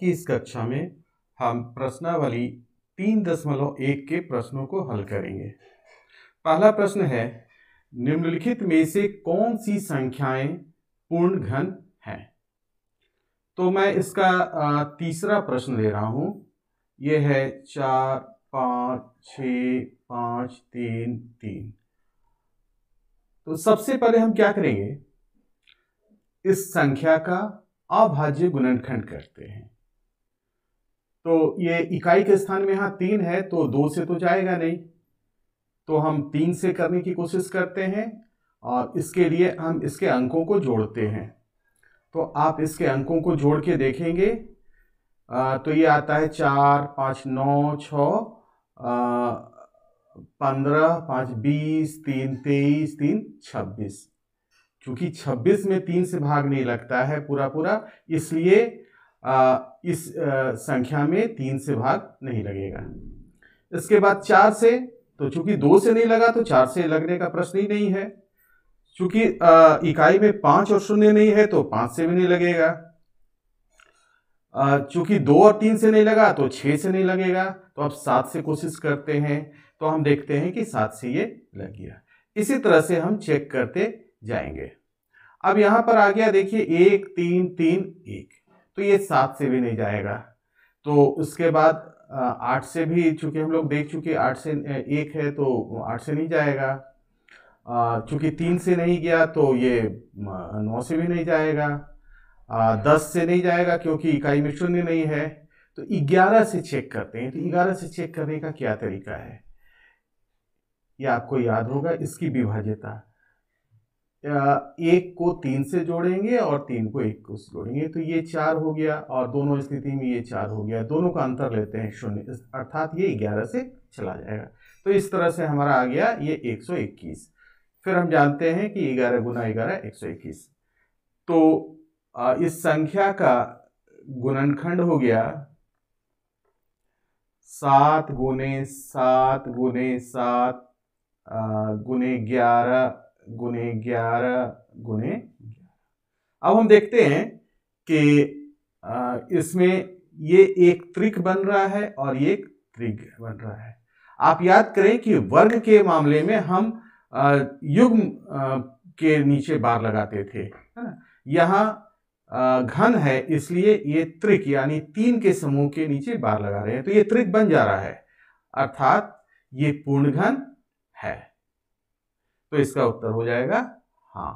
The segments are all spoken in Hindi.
की इस कक्षा में हम प्रश्नावली तीन दशमलव एक के प्रश्नों को हल करेंगे पहला प्रश्न है निम्नलिखित में से कौन सी संख्याएं पूर्ण घन हैं तो मैं इसका तीसरा प्रश्न ले रहा हूं यह है चार पांच छ पांच तीन तीन तो सबसे पहले हम क्या करेंगे इस संख्या का अभाज्य गुणनखंड करते हैं तो ये इकाई के स्थान में यहां तीन है तो दो से तो जाएगा नहीं तो हम तीन से करने की कोशिश करते हैं और इसके लिए हम इसके अंकों को जोड़ते हैं तो आप इसके अंकों को जोड़ के देखेंगे आ, तो ये आता है चार पाँच नौ छ पंद्रह पाँच बीस तीन तेईस तीन छब्बीस क्योंकि छब्बीस में तीन से भाग नहीं लगता है पूरा पूरा इसलिए इस संख्या में तीन से भाग नहीं लगेगा इसके बाद चार से तो चूंकि दो से नहीं लगा तो चार से लगने का प्रश्न ही नहीं है चूंकि इकाई में पांच और शून्य नहीं है तो पांच से भी नहीं लगेगा चूंकि दो और तीन से नहीं लगा तो छह से नहीं लगेगा तो आप सात से कोशिश करते हैं तो हम देखते हैं कि सात से ये लग गया इसी तरह से हम चेक करते जाएंगे अब यहां पर आ गया देखिए एक तीन तीन एक तो ये सात से भी नहीं जाएगा तो उसके बाद आठ से भी चूंकि हम लोग देख चुके आठ से एक है तो आठ से नहीं जाएगा चूंकि तीन से नहीं गया तो ये नौ से भी नहीं जाएगा आ, दस से नहीं जाएगा क्योंकि इकाई में शून्य नहीं है तो ग्यारह से चेक करते हैं तो ग्यारह से चेक करने का क्या तरीका है यह या आपको याद होगा इसकी विभाज्यता एक को तीन से जोड़ेंगे और तीन को एक को जोड़ेंगे तो ये चार हो गया और दोनों स्थिति में ये चार हो गया दोनों का अंतर लेते हैं शून्य अर्थात ये ग्यारह से चला जाएगा तो इस तरह से हमारा आ गया ये एक सौ इक्कीस फिर हम जानते हैं कि ग्यारह गुना ग्यारह एक सौ इक्कीस तो इस संख्या का गुणनखंड हो गया सात गुने सात गुने सात गुने ग्यारह गुने ग्यारह गुने ग्यारह अब हम देखते हैं कि इसमें ये एक त्रिक बन रहा है और ये एक त्रिक बन रहा है आप याद करें कि वर्ग के मामले में हम युग्म के नीचे बार लगाते थे है ना यहाँ घन है इसलिए ये त्रिक यानी तीन के समूह के नीचे बार लगा रहे हैं तो ये त्रिक बन जा रहा है अर्थात ये पूर्ण घन है तो इसका उत्तर हो जाएगा हाँ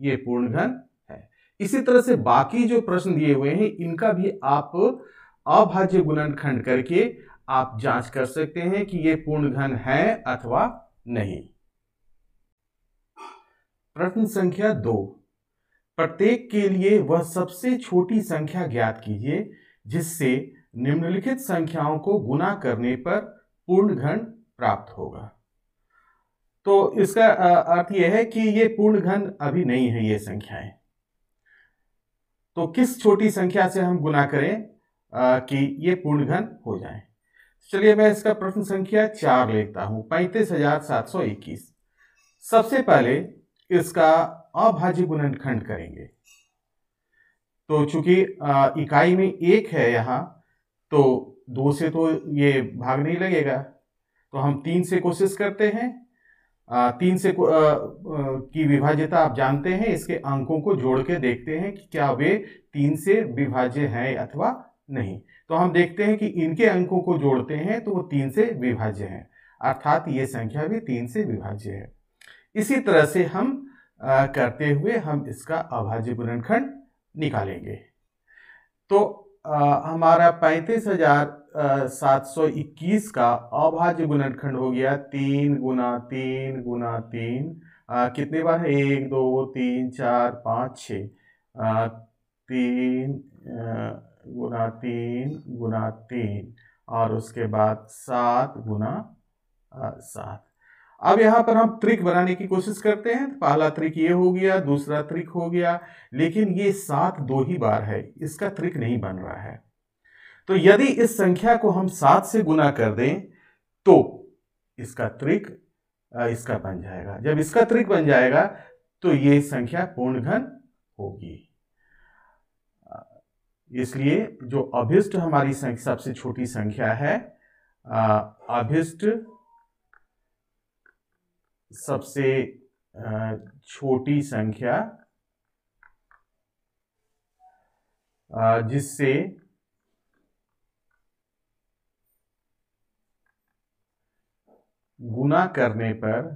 ये पूर्ण घन है इसी तरह से बाकी जो प्रश्न दिए हुए हैं इनका भी आप अभाज्य गुणनखंड करके आप जांच कर सकते हैं कि ये पूर्ण घन है अथवा नहीं प्रश्न संख्या दो प्रत्येक के लिए वह सबसे छोटी संख्या ज्ञात कीजिए जिससे निम्नलिखित संख्याओं को गुना करने पर पूर्ण घन प्राप्त होगा तो इसका अर्थ यह है कि ये पूर्ण घन अभी नहीं है ये संख्याएं तो किस छोटी संख्या से हम गुना करें आ, कि ये पूर्ण घन हो जाए चलिए मैं इसका प्रश्न संख्या चार लेता हूं पैंतीस हजार सात सौ इक्कीस सबसे पहले इसका अभाज्य गुणनखंड करेंगे तो चूंकि इकाई में एक है यहाँ तो दो से तो ये भाग नहीं लगेगा तो हम तीन से कोशिश करते हैं आ, तीन से आ, आ, की विभाज्यता आप जानते हैं इसके अंकों को जोड़ के देखते हैं कि क्या वे तीन से विभाज्य हैं अथवा नहीं तो हम देखते हैं कि इनके अंकों को जोड़ते हैं तो वो तीन से विभाज्य हैं अर्थात ये संख्या भी तीन से विभाज्य है इसी तरह से हम करते हुए हम इसका अभाज्य गुणनखंड निकालेंगे तो आ, हमारा पैंतीस हजार सात सौ इक्कीस का अभाज्य गुणनखंड हो गया तीन गुना तीन गुना तीन आ, कितने बार है एक दो तीन चार पाँच छ तीन गुना तीन गुना तीन और उसके बाद सात गुना सात अब यहां पर हम त्रिक बनाने की कोशिश करते हैं पहला त्रिक ये हो गया दूसरा त्रिक हो गया लेकिन ये सात दो ही बार है इसका त्रिक नहीं बन रहा है तो यदि इस संख्या को हम सात से गुना कर दें तो इसका त्रिक इसका बन जाएगा जब इसका त्रिक बन जाएगा तो ये संख्या पूर्ण घन होगी इसलिए जो अभिष्ट हमारी सबसे छोटी संख्या है अभिष्ट सबसे छोटी संख्या जिससे गुना करने पर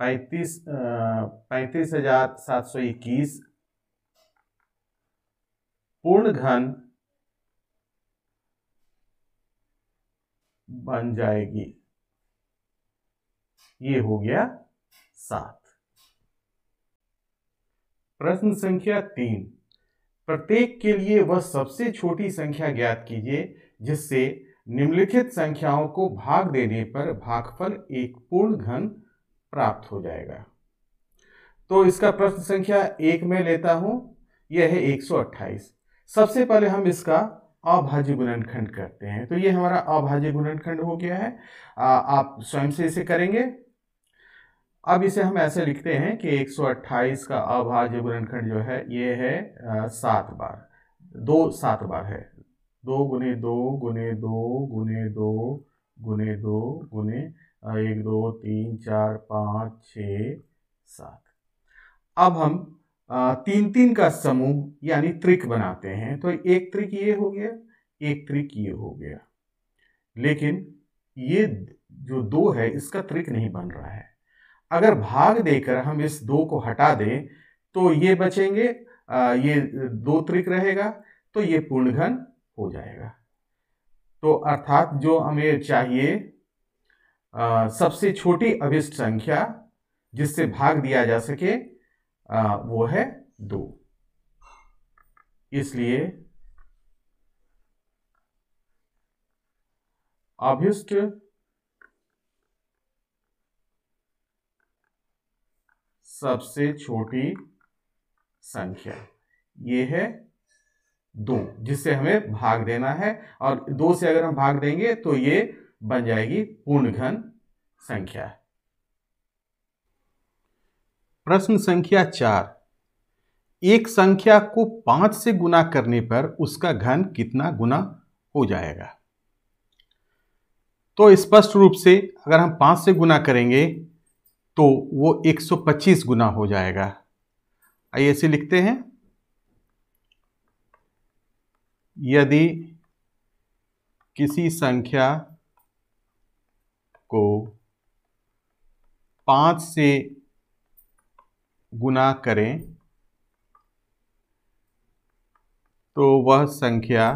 पैतीस पैंतीस हजार सात सौ इक्कीस पूर्ण घन बन जाएगी ये हो गया सात प्रश्न संख्या तीन प्रत्येक के लिए वह सबसे छोटी संख्या ज्ञात कीजिए जिससे निम्नलिखित संख्याओं को भाग देने पर भागफल एक पूर्ण घन प्राप्त हो जाएगा तो इसका प्रश्न संख्या एक में लेता हूं यह है 128 सबसे पहले हम इसका अभाज्य गुणनखंड करते हैं तो यह हमारा अभाज्य गुणनखंड हो गया है आ, आप स्वयं से इसे करेंगे अब इसे हम ऐसे लिखते हैं कि 128 का अभाज्य गुणनखंड जो है ये है सात बार दो सात बार है दो गुने दो गुने दो गुने दो गुने दो गुने एक दो तीन चार पाँच छ सात अब हम तीन तीन का समूह यानी त्रिक बनाते हैं तो एक त्रिक ये हो गया एक त्रिक ये हो गया लेकिन ये जो दो है इसका त्रिक नहीं बन रहा है अगर भाग देकर हम इस दो को हटा दें तो ये बचेंगे ये दो त्रिक रहेगा तो ये पूर्ण घन हो जाएगा तो अर्थात जो हमें चाहिए आ, सबसे छोटी अभिष्ट संख्या जिससे भाग दिया जा सके आ, वो है दो इसलिए अभिष्ट सबसे छोटी संख्या ये है दो जिससे हमें भाग देना है और दो से अगर हम भाग देंगे तो ये बन जाएगी पूर्ण घन संख्या प्रश्न संख्या चार एक संख्या को पांच से गुना करने पर उसका घन कितना गुना हो जाएगा तो स्पष्ट रूप से अगर हम पांच से गुना करेंगे तो वो 125 गुना हो जाएगा आइए ऐसे लिखते हैं यदि किसी संख्या को पाँच से गुना करें तो वह संख्या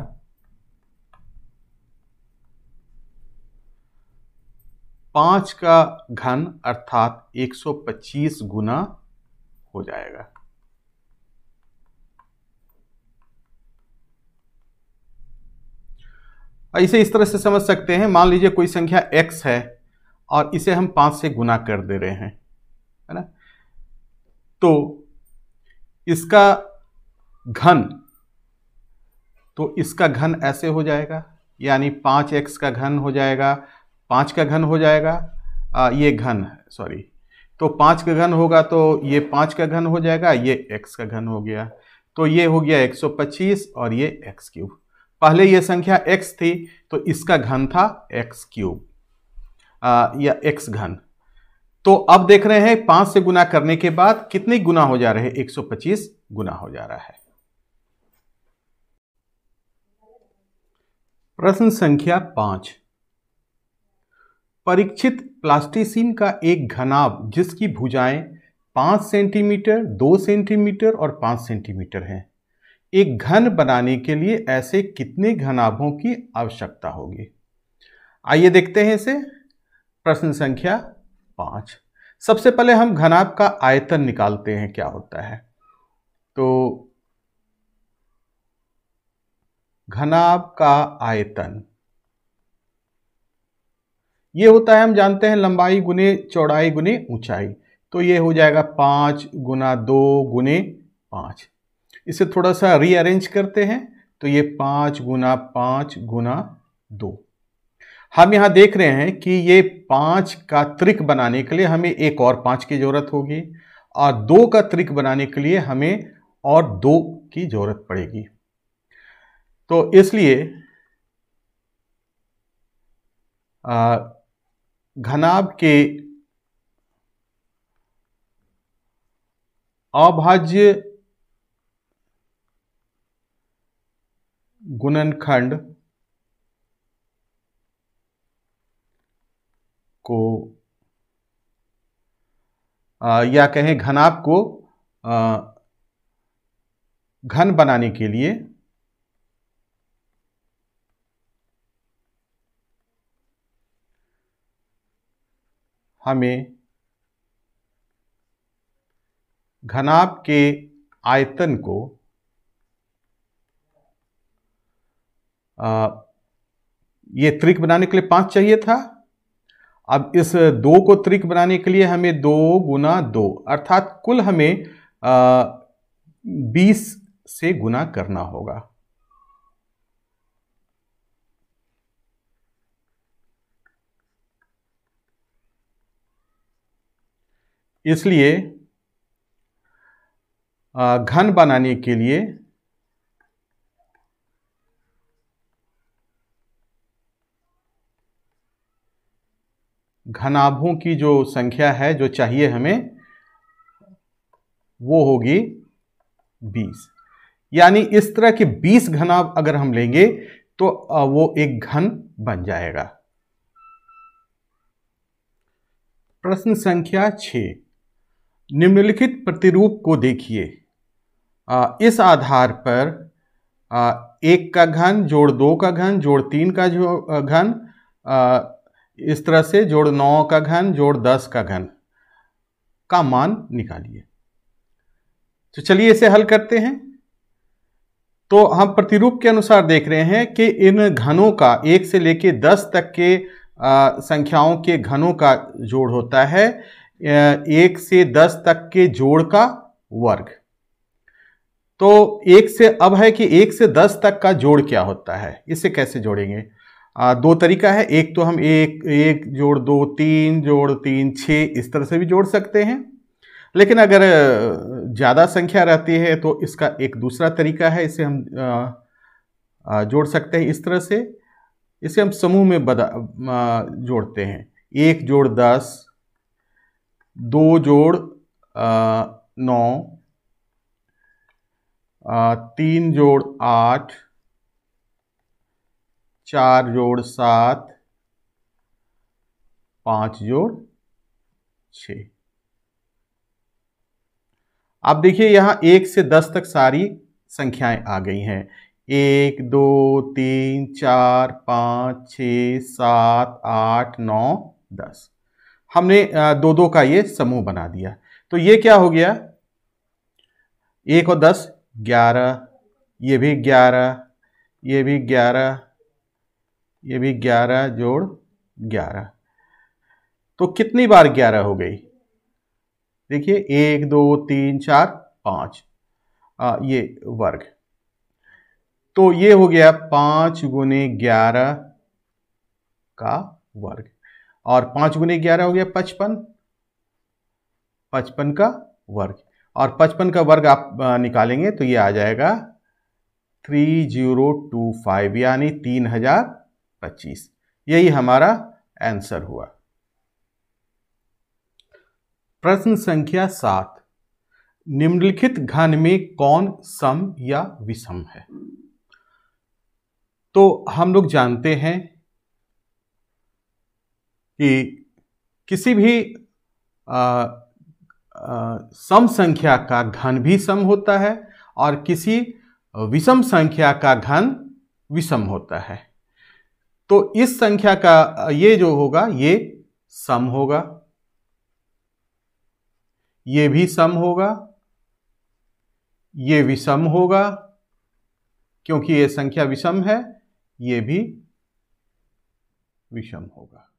पाँच का घन अर्थात 125 गुना हो जाएगा इसे इस तरह से समझ सकते हैं मान लीजिए कोई संख्या x है और इसे हम पांच से गुना कर दे रहे हैं है ना तो इसका घन तो इसका घन ऐसे हो जाएगा यानी पांच एक्स का घन हो जाएगा पाँच का घन हो जाएगा आ, ये घन सॉरी तो पाँच का घन होगा तो ये पाँच का घन हो जाएगा ये एक्स का घन हो गया तो ये हो गया 125 और ये एक्स क्यूब पहले ये संख्या एक्स थी तो इसका घन था एक्स क्यूब या एक्स घन तो अब देख रहे हैं पाँच से गुना करने के बाद कितने गुना हो जा रहे हैं पच्चीस गुना हो जा रहा है प्रश्न संख्या पाँच परीक्षित प्लास्टिसिन का एक घनाव जिसकी भुजाएं पाँच सेंटीमीटर दो सेंटीमीटर और पाँच सेंटीमीटर हैं एक घन बनाने के लिए ऐसे कितने घनाभों की आवश्यकता होगी आइए देखते हैं इसे प्रश्न संख्या पाँच सबसे पहले हम घनाभ का आयतन निकालते हैं क्या होता है तो घनाभ का आयतन ये होता है हम जानते हैं लंबाई गुने चौड़ाई गुने ऊंचाई तो ये हो जाएगा पाँच गुना दो गुने पाँच इसे थोड़ा सा रीअरेंज करते हैं तो ये पाँच गुना पाँच गुना दो हम यहाँ देख रहे हैं कि ये पाँच का त्रिक बनाने के लिए हमें एक और पाँच की ज़रूरत होगी और दो का त्रिक बनाने के लिए हमें और दो की ज़रूरत पड़ेगी तो इसलिए घनाभ के अभाज्य गुणनखंड को आ, या कहें घनाभ को आ, घन बनाने के लिए हमें घनाब के आयतन को आ, ये त्रिक बनाने के लिए पांच चाहिए था अब इस दो को त्रिक बनाने के लिए हमें दो गुना दो अर्थात कुल हमें बीस से गुना करना होगा इसलिए घन बनाने के लिए घनाभों की जो संख्या है जो चाहिए हमें वो होगी 20 यानी इस तरह के 20 घनाभ अगर हम लेंगे तो वो एक घन बन जाएगा प्रश्न संख्या निम्नलिखित प्रतिरूप को देखिए इस आधार पर आ, एक का घन जोड़ दो का घन जोड़ तीन का जो घन इस तरह से जोड़ नौ का घन जोड़ दस का घन का मान निकालिए तो चलिए इसे हल करते हैं तो हम प्रतिरूप के अनुसार देख रहे हैं कि इन घनों का एक से लेके दस तक के आ, संख्याओं के घनों का जोड़ होता है एक से दस तक के जोड़ का वर्ग तो एक से अब है कि एक से दस तक का जोड़ क्या होता है इसे कैसे जोड़ेंगे आ, दो तरीका है एक तो हम एक एक जोड़ दो तीन जोड़ तीन छः इस तरह से भी जोड़ सकते हैं लेकिन अगर ज़्यादा संख्या रहती है तो इसका एक दूसरा तरीका है इसे हम आ, जोड़ सकते हैं इस तरह से इसे हम समूह में बदा जोड़ते हैं एक जोड़ दस दो जोड़ नौ तीन जोड़ आठ चार जोड़ सात पांच जोड़ छ आप देखिए यहां एक से दस तक सारी संख्याएं आ गई हैं एक दो तीन चार पाँच छ सात आठ नौ दस हमने दो दो का ये समूह बना दिया तो ये क्या हो गया एक और दस ग्यारह ये भी ग्यारह ये भी ग्यारह ये भी ग्यारह जोड़ ग्यारह तो कितनी बार ग्यारह हो गई देखिए एक दो तीन चार पाँच ये वर्ग तो ये हो गया पाँच गुने ग्यारह का वर्ग और पांच गुने ग्यारह हो गया पचपन पचपन का वर्ग और पचपन का वर्ग आप निकालेंगे तो ये आ जाएगा थ्री जीरो टू फाइव यानी तीन हजार पच्चीस यही हमारा आंसर हुआ प्रश्न संख्या सात निम्नलिखित घन में कौन सम या विषम है तो हम लोग जानते हैं कि किसी भी आ, आ, सम संख्या का घन भी सम होता है और किसी विषम संख्या का घन विषम होता है तो इस संख्या का ये जो होगा ये सम होगा ये भी सम होगा ये विषम होगा क्योंकि ये संख्या विषम है ये भी विषम होगा